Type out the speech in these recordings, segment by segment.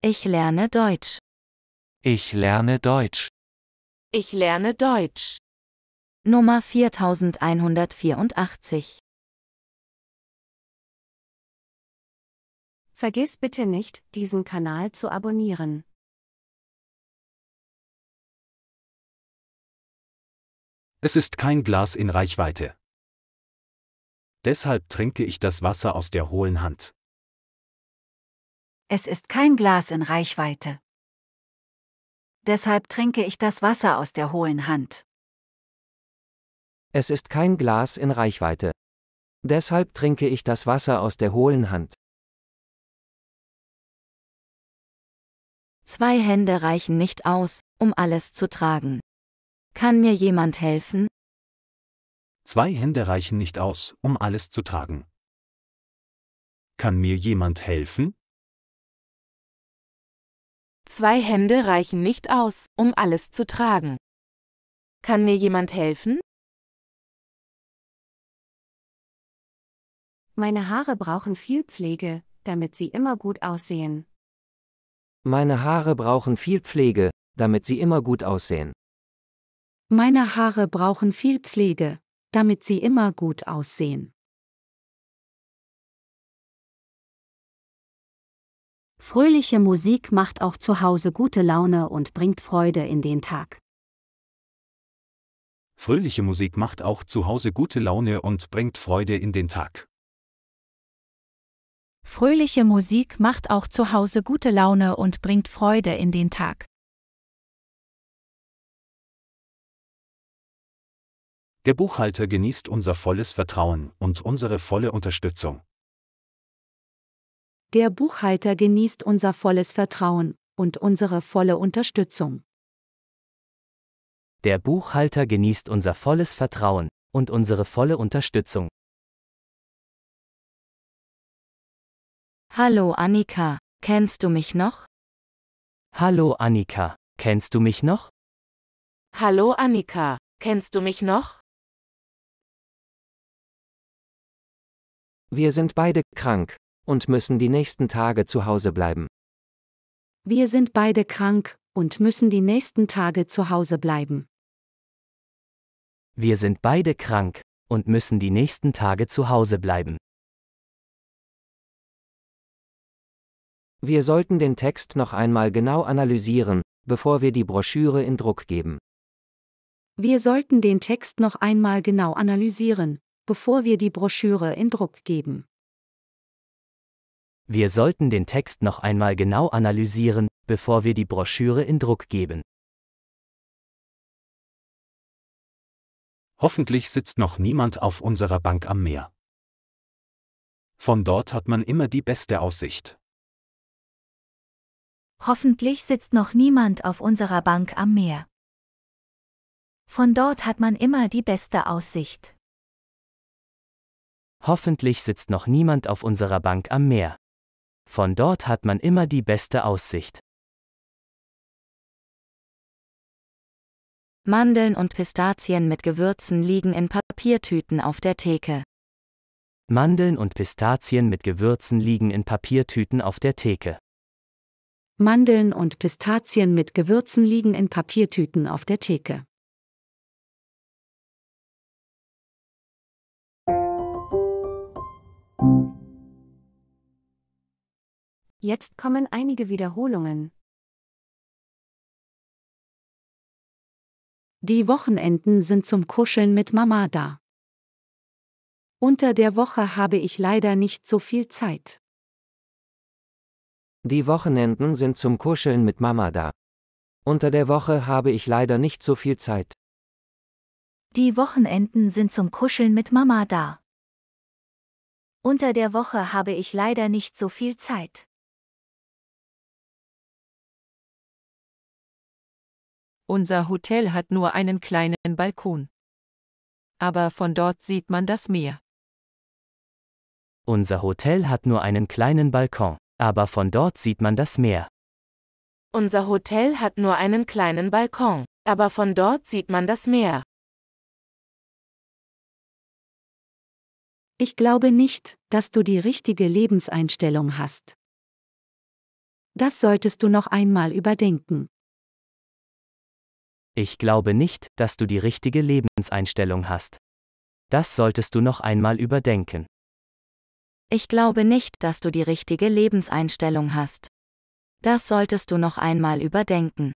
Ich lerne Deutsch. Ich lerne Deutsch. Ich lerne Deutsch. Nummer 4184. Vergiss bitte nicht, diesen Kanal zu abonnieren. Es ist kein Glas in Reichweite. Deshalb trinke ich das Wasser aus der hohlen Hand. Es ist kein Glas in Reichweite. Deshalb trinke ich das Wasser aus der hohlen Hand. Es ist kein Glas in Reichweite. Deshalb trinke ich das Wasser aus der hohlen Hand. Zwei Hände reichen nicht aus, um alles zu tragen. Kann mir jemand helfen? Zwei Hände reichen nicht aus, um alles zu tragen. Kann mir jemand helfen? Zwei Hände reichen nicht aus, um alles zu tragen. Kann mir jemand helfen? Meine Haare brauchen viel Pflege, damit sie immer gut aussehen. Meine Haare brauchen viel Pflege, damit sie immer gut aussehen. Meine Haare brauchen viel Pflege, damit sie immer gut aussehen. Fröhliche Musik macht auch zu Hause gute Laune und bringt Freude in den Tag. Fröhliche Musik macht auch zu Hause gute Laune und bringt Freude in den Tag. Fröhliche Musik macht auch zu Hause gute Laune und bringt Freude in den Tag. Der Buchhalter genießt unser volles Vertrauen und unsere volle Unterstützung. Der Buchhalter genießt unser volles Vertrauen und unsere volle Unterstützung. Der Buchhalter genießt unser volles Vertrauen und unsere volle Unterstützung. Hallo Annika, kennst du mich noch? Hallo Annika, kennst du mich noch? Hallo Annika, kennst du mich noch? Wir sind beide krank, und müssen die nächsten Tage zu Hause bleiben. Wir sind beide krank und müssen die nächsten Tage zu Hause bleiben. Wir sind beide krank und müssen die nächsten Tage zu Hause bleiben. Wir sollten den Text noch einmal genau analysieren, bevor wir die Broschüre in Druck geben. Wir sollten den Text noch einmal genau analysieren, bevor wir die Broschüre in Druck geben. Wir sollten den Text noch einmal genau analysieren, bevor wir die Broschüre in Druck geben. Hoffentlich sitzt noch niemand auf unserer Bank am Meer. Von dort hat man immer die beste Aussicht. Hoffentlich sitzt noch niemand auf unserer Bank am Meer. Von dort hat man immer die beste Aussicht. Hoffentlich sitzt noch niemand auf unserer Bank am Meer. Von dort hat man immer die beste Aussicht. Mandeln und Pistazien mit Gewürzen liegen in Papiertüten auf der Theke. Mandeln und Pistazien mit Gewürzen liegen in Papiertüten auf der Theke. Mandeln und Pistazien mit Gewürzen liegen in Papiertüten auf der Theke. Jetzt kommen einige Wiederholungen. Die Wochenenden sind zum Kuscheln mit Mama da. Unter der Woche habe ich leider nicht so viel Zeit. Die Wochenenden sind zum Kuscheln mit Mama da. Unter der Woche habe ich leider nicht so viel Zeit. Die Wochenenden sind zum Kuscheln mit Mama da. Unter der Woche habe ich leider nicht so viel Zeit. Unser Hotel hat nur einen kleinen Balkon. Aber von dort sieht man das Meer. Unser Hotel hat nur einen kleinen Balkon, aber von dort sieht man das Meer. Unser Hotel hat nur einen kleinen Balkon, aber von dort sieht man das Meer. Ich glaube nicht, dass du die richtige Lebenseinstellung hast. Das solltest du noch einmal überdenken. Ich glaube nicht, dass du die richtige Lebenseinstellung hast. Das solltest du noch einmal überdenken. Ich glaube nicht, dass du die richtige Lebenseinstellung hast. Das solltest du noch einmal überdenken.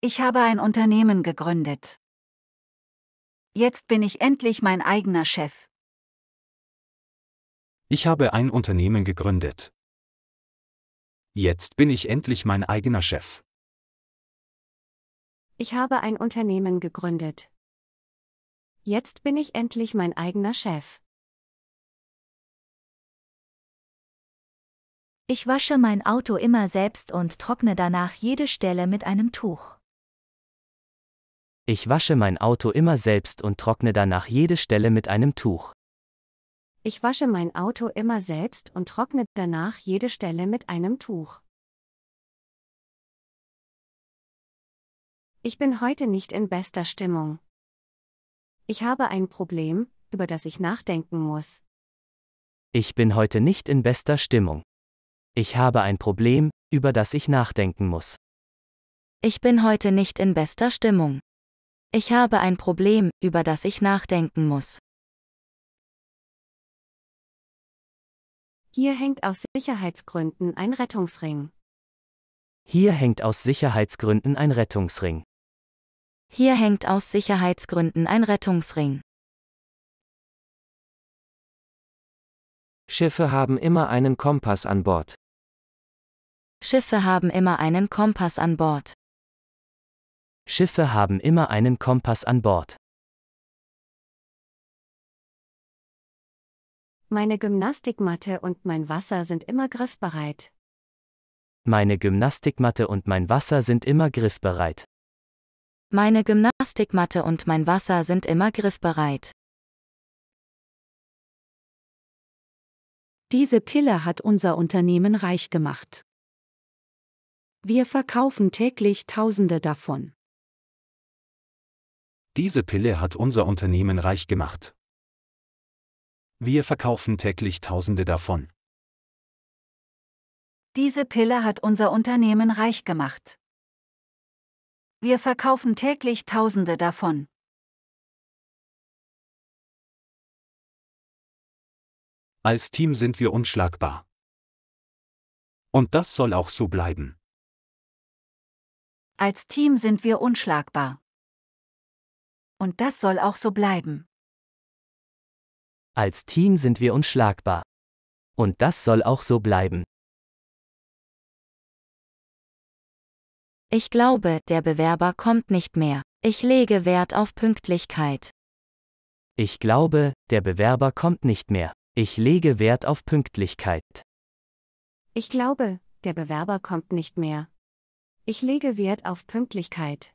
Ich habe ein Unternehmen gegründet. Jetzt bin ich endlich mein eigener Chef. Ich habe ein Unternehmen gegründet. Jetzt bin ich endlich mein eigener Chef. Ich habe ein Unternehmen gegründet. Jetzt bin ich endlich mein eigener Chef. Ich wasche mein Auto immer selbst und trockne danach jede Stelle mit einem Tuch. Ich wasche mein Auto immer selbst und trockne danach jede Stelle mit einem Tuch. Ich wasche mein Auto immer selbst und trockne danach jede Stelle mit einem Tuch. Ich bin heute nicht in bester Stimmung. Ich habe ein Problem, über das ich nachdenken muss. Ich bin heute nicht in bester Stimmung. Ich habe ein Problem, über das ich nachdenken muss. Ich bin heute nicht in bester Stimmung. Ich habe ein Problem, über das ich nachdenken muss. Hier hängt aus Sicherheitsgründen ein Rettungsring. Hier hängt aus Sicherheitsgründen ein Rettungsring. Hier hängt aus Sicherheitsgründen ein Rettungsring. Schiffe haben immer einen Kompass an Bord. Schiffe haben immer einen Kompass an Bord. Schiffe haben immer einen Kompass an Bord. Meine Gymnastikmatte und mein Wasser sind immer griffbereit. Meine Gymnastikmatte und mein Wasser sind immer griffbereit. Meine Gymnastikmatte und mein Wasser sind immer griffbereit. Diese Pille hat unser Unternehmen reich gemacht. Wir verkaufen täglich Tausende davon. Diese Pille hat unser Unternehmen reich gemacht. Wir verkaufen täglich Tausende davon. Diese Pille hat unser Unternehmen reich gemacht. Wir verkaufen täglich Tausende davon. Als Team sind wir unschlagbar. Und das soll auch so bleiben. Als Team sind wir unschlagbar. Und das soll auch so bleiben. Als Team sind wir unschlagbar. Und das soll auch so bleiben. Ich glaube, der Bewerber kommt nicht mehr. Ich lege Wert auf Pünktlichkeit. Ich glaube, der Bewerber kommt nicht mehr. Ich lege Wert auf Pünktlichkeit. Ich glaube, der Bewerber kommt nicht mehr. Ich lege Wert auf Pünktlichkeit.